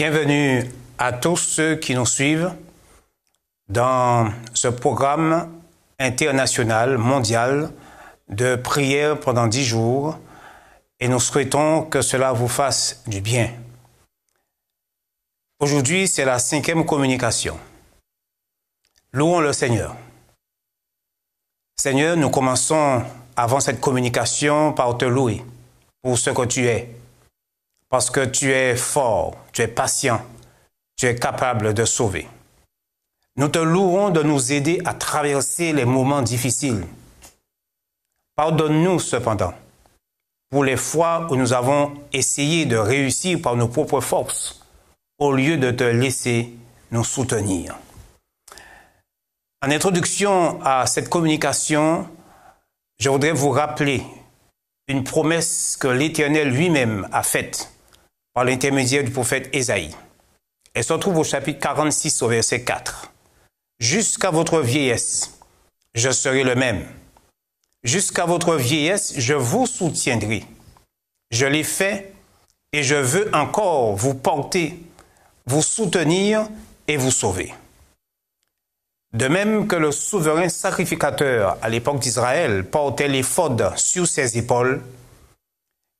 Bienvenue à tous ceux qui nous suivent dans ce programme international, mondial, de prière pendant dix jours, et nous souhaitons que cela vous fasse du bien. Aujourd'hui, c'est la cinquième communication. Louons le Seigneur. Seigneur, nous commençons avant cette communication par te louer pour ce que tu es, parce que tu es fort, tu es patient, tu es capable de sauver. Nous te louerons de nous aider à traverser les moments difficiles. Pardonne-nous cependant pour les fois où nous avons essayé de réussir par nos propres forces au lieu de te laisser nous soutenir. En introduction à cette communication, je voudrais vous rappeler une promesse que l'Éternel lui-même a faite par l'intermédiaire du prophète Ésaïe. Elle se trouve au chapitre 46 au verset 4. Jusqu'à votre vieillesse, je serai le même. Jusqu'à votre vieillesse, je vous soutiendrai. Je l'ai fait et je veux encore vous porter, vous soutenir et vous sauver. De même que le souverain sacrificateur à l'époque d'Israël portait les l'éphod sur ses épaules,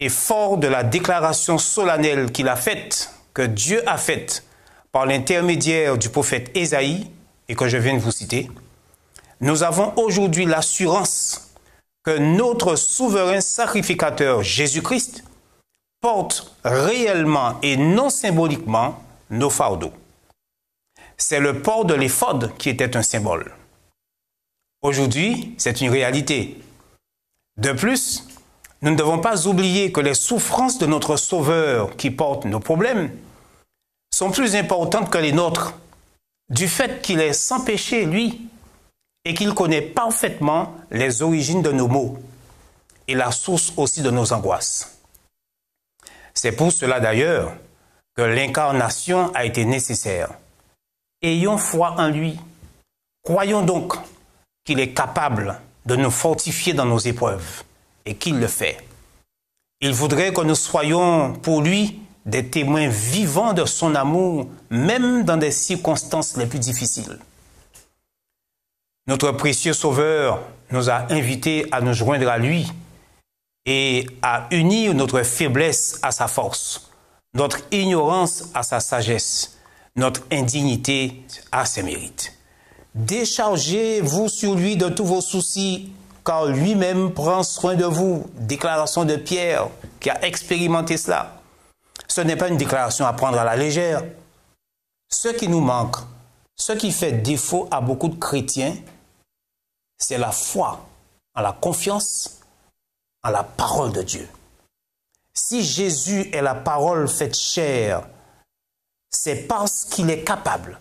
et fort de la déclaration solennelle qu'il a faite, que Dieu a faite par l'intermédiaire du prophète Ésaïe, et que je viens de vous citer, nous avons aujourd'hui l'assurance que notre souverain sacrificateur Jésus-Christ porte réellement et non symboliquement nos fardeaux. C'est le port de l'éphode qui était un symbole. Aujourd'hui, c'est une réalité. De plus, nous ne devons pas oublier que les souffrances de notre Sauveur qui porte nos problèmes sont plus importantes que les nôtres, du fait qu'il est sans péché, lui, et qu'il connaît parfaitement les origines de nos maux et la source aussi de nos angoisses. C'est pour cela d'ailleurs que l'incarnation a été nécessaire. Ayons foi en lui. Croyons donc qu'il est capable de nous fortifier dans nos épreuves et qu'il le fait. Il voudrait que nous soyons pour lui des témoins vivants de son amour, même dans des circonstances les plus difficiles. Notre précieux Sauveur nous a invités à nous joindre à lui et à unir notre faiblesse à sa force, notre ignorance à sa sagesse, notre indignité à ses mérites. Déchargez-vous sur lui de tous vos soucis car lui-même prend soin de vous. Déclaration de Pierre, qui a expérimenté cela. Ce n'est pas une déclaration à prendre à la légère. Ce qui nous manque, ce qui fait défaut à beaucoup de chrétiens, c'est la foi, en la confiance, à la parole de Dieu. Si Jésus est la parole faite chair, c'est parce qu'il est capable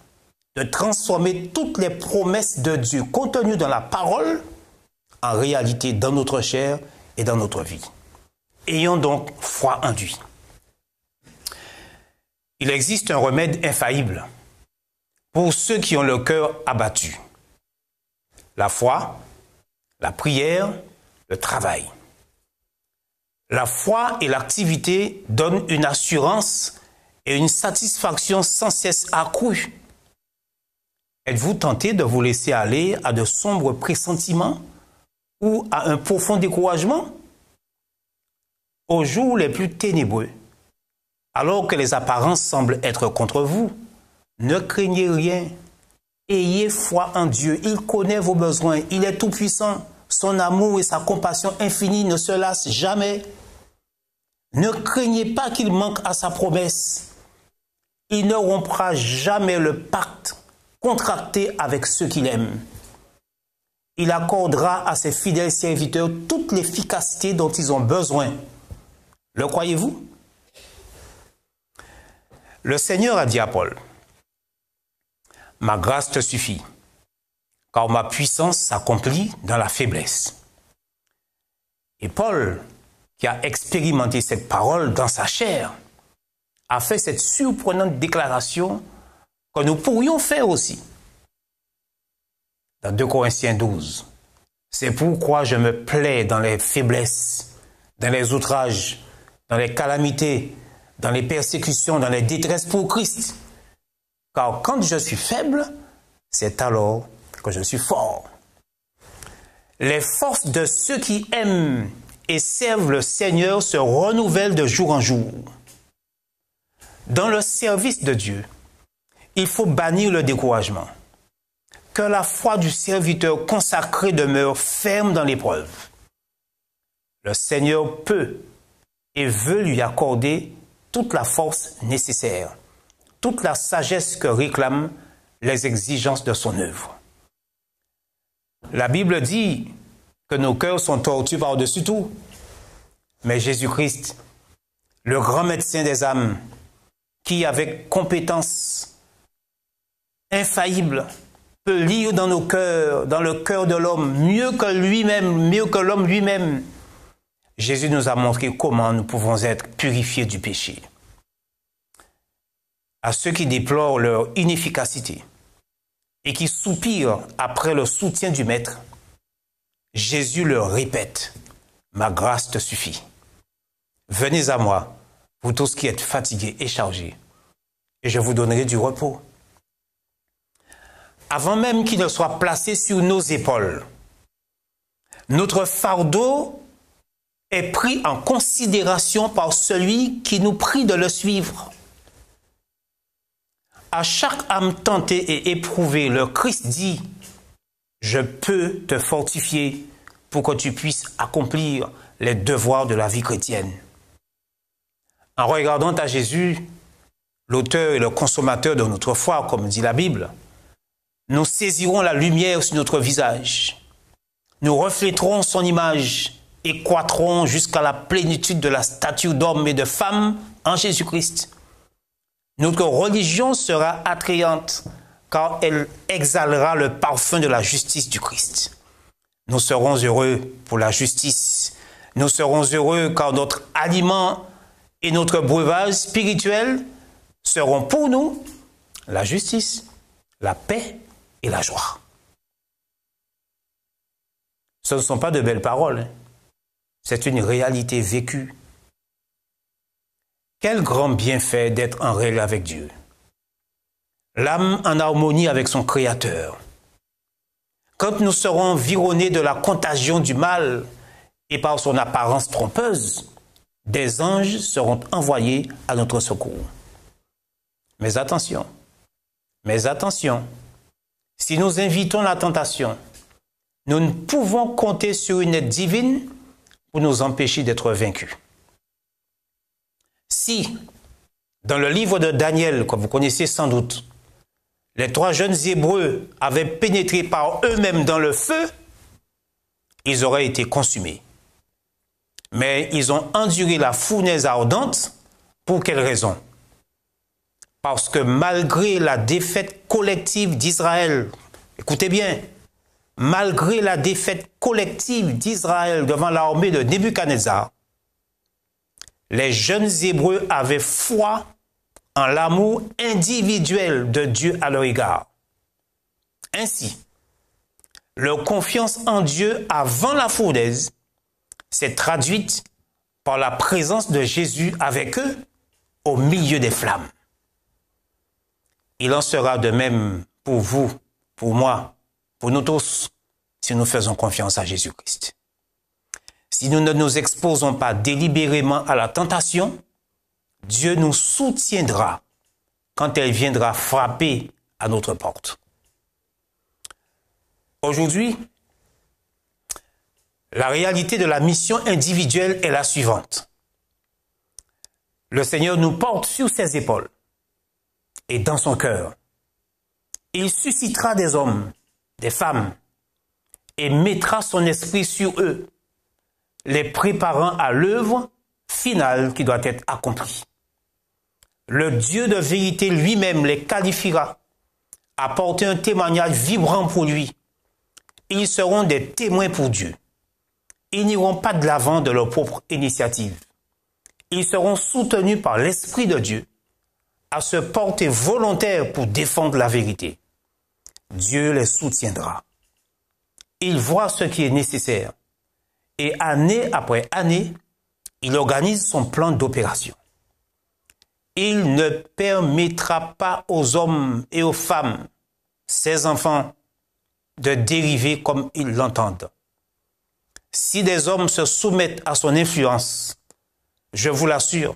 de transformer toutes les promesses de Dieu contenues dans la parole en réalité dans notre chair et dans notre vie. Ayons donc foi induit. Il existe un remède infaillible pour ceux qui ont le cœur abattu. La foi, la prière, le travail. La foi et l'activité donnent une assurance et une satisfaction sans cesse accrue. Êtes-vous tenté de vous laisser aller à de sombres pressentiments ou à un profond découragement aux jours les plus ténébreux, alors que les apparences semblent être contre vous. Ne craignez rien. Ayez foi en Dieu. Il connaît vos besoins. Il est tout-puissant. Son amour et sa compassion infinie ne se lassent jamais. Ne craignez pas qu'il manque à sa promesse. Il ne rompra jamais le pacte contracté avec ceux qu'il aime il accordera à ses fidèles serviteurs toute l'efficacité dont ils ont besoin. Le croyez-vous Le Seigneur a dit à Paul, Ma grâce te suffit, car ma puissance s'accomplit dans la faiblesse. Et Paul, qui a expérimenté cette parole dans sa chair, a fait cette surprenante déclaration que nous pourrions faire aussi dans 2 Corinthiens 12. C'est pourquoi je me plais dans les faiblesses, dans les outrages, dans les calamités, dans les persécutions, dans les détresses pour Christ. Car quand je suis faible, c'est alors que je suis fort. Les forces de ceux qui aiment et servent le Seigneur se renouvellent de jour en jour. Dans le service de Dieu, il faut bannir le découragement que la foi du serviteur consacré demeure ferme dans l'épreuve. Le Seigneur peut et veut lui accorder toute la force nécessaire, toute la sagesse que réclament les exigences de son œuvre. La Bible dit que nos cœurs sont tortus par-dessus tout, mais Jésus-Christ, le grand médecin des âmes, qui avec compétence infaillible lire dans nos cœurs, dans le cœur de l'homme, mieux que lui-même, mieux que l'homme lui-même. Jésus nous a montré comment nous pouvons être purifiés du péché. À ceux qui déplorent leur inefficacité et qui soupirent après le soutien du Maître, Jésus leur répète, Ma grâce te suffit. Venez à moi, vous tous qui êtes fatigués et chargés, et je vous donnerai du repos avant même qu'il ne soit placé sur nos épaules. Notre fardeau est pris en considération par celui qui nous prie de le suivre. À chaque âme tentée et éprouvée, le Christ dit, je peux te fortifier pour que tu puisses accomplir les devoirs de la vie chrétienne. En regardant à Jésus, l'auteur et le consommateur de notre foi, comme dit la Bible, nous saisirons la lumière sur notre visage. Nous refléterons son image et croîtrons jusqu'à la plénitude de la statue d'homme et de femme en Jésus-Christ. Notre religion sera attrayante car elle exhalera le parfum de la justice du Christ. Nous serons heureux pour la justice. Nous serons heureux car notre aliment et notre breuvage spirituel seront pour nous la justice, la paix et la joie. Ce ne sont pas de belles paroles, hein. c'est une réalité vécue. Quel grand bienfait d'être en règle avec Dieu. L'âme en harmonie avec son Créateur. Quand nous serons vironnés de la contagion du mal et par son apparence trompeuse, des anges seront envoyés à notre secours. Mais attention, mais attention, si nous invitons la tentation, nous ne pouvons compter sur une aide divine pour nous empêcher d'être vaincus. Si, dans le livre de Daniel, que vous connaissez sans doute, les trois jeunes Hébreux avaient pénétré par eux-mêmes dans le feu, ils auraient été consumés. Mais ils ont enduré la fournaise ardente. Pour quelle raison parce que malgré la défaite collective d'Israël, écoutez bien, malgré la défaite collective d'Israël devant l'armée de Nebuchadnezzar, les jeunes Hébreux avaient foi en l'amour individuel de Dieu à leur égard. Ainsi, leur confiance en Dieu avant la fournaise s'est traduite par la présence de Jésus avec eux au milieu des flammes. Il en sera de même pour vous, pour moi, pour nous tous, si nous faisons confiance à Jésus-Christ. Si nous ne nous exposons pas délibérément à la tentation, Dieu nous soutiendra quand elle viendra frapper à notre porte. Aujourd'hui, la réalité de la mission individuelle est la suivante. Le Seigneur nous porte sur ses épaules et dans son cœur. Il suscitera des hommes, des femmes, et mettra son esprit sur eux, les préparant à l'œuvre finale qui doit être accomplie. Le Dieu de vérité lui-même les qualifiera à porter un témoignage vibrant pour lui. Ils seront des témoins pour Dieu. Ils n'iront pas de l'avant de leur propre initiative. Ils seront soutenus par l'Esprit de Dieu à se porter volontaire pour défendre la vérité, Dieu les soutiendra. Il voit ce qui est nécessaire et année après année, il organise son plan d'opération. Il ne permettra pas aux hommes et aux femmes, ses enfants, de dériver comme ils l'entendent. Si des hommes se soumettent à son influence, je vous l'assure,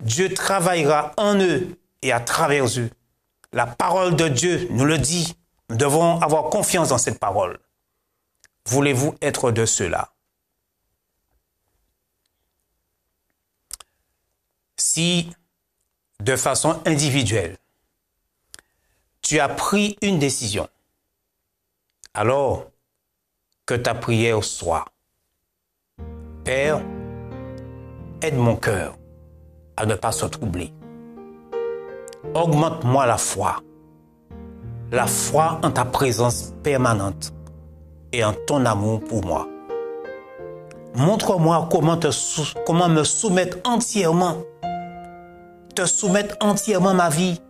Dieu travaillera en eux et à travers eux. La parole de Dieu nous le dit. Nous devons avoir confiance dans cette parole. Voulez-vous être de ceux-là Si, de façon individuelle, tu as pris une décision, alors que ta prière soit, Père, aide mon cœur à ne pas se troubler. Augmente-moi la foi, la foi en ta présence permanente et en ton amour pour moi. Montre-moi comment, te comment me soumettre entièrement, te soumettre entièrement ma vie.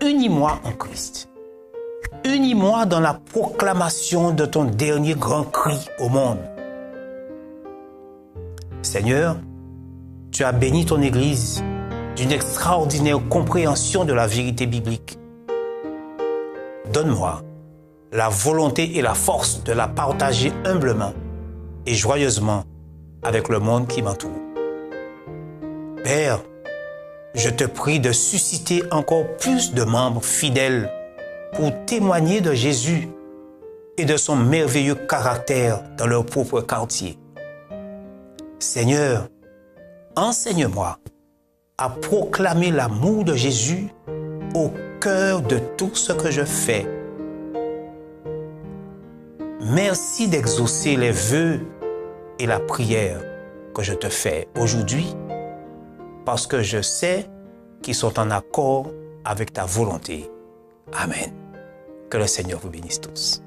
Unis-moi en Christ. Unis-moi dans la proclamation de ton dernier grand cri au monde. Seigneur, tu as béni ton Église d'une extraordinaire compréhension de la vérité biblique. Donne-moi la volonté et la force de la partager humblement et joyeusement avec le monde qui m'entoure. Père, je te prie de susciter encore plus de membres fidèles pour témoigner de Jésus et de son merveilleux caractère dans leur propre quartier. Seigneur, Enseigne-moi à proclamer l'amour de Jésus au cœur de tout ce que je fais. Merci d'exaucer les vœux et la prière que je te fais aujourd'hui parce que je sais qu'ils sont en accord avec ta volonté. Amen. Que le Seigneur vous bénisse tous.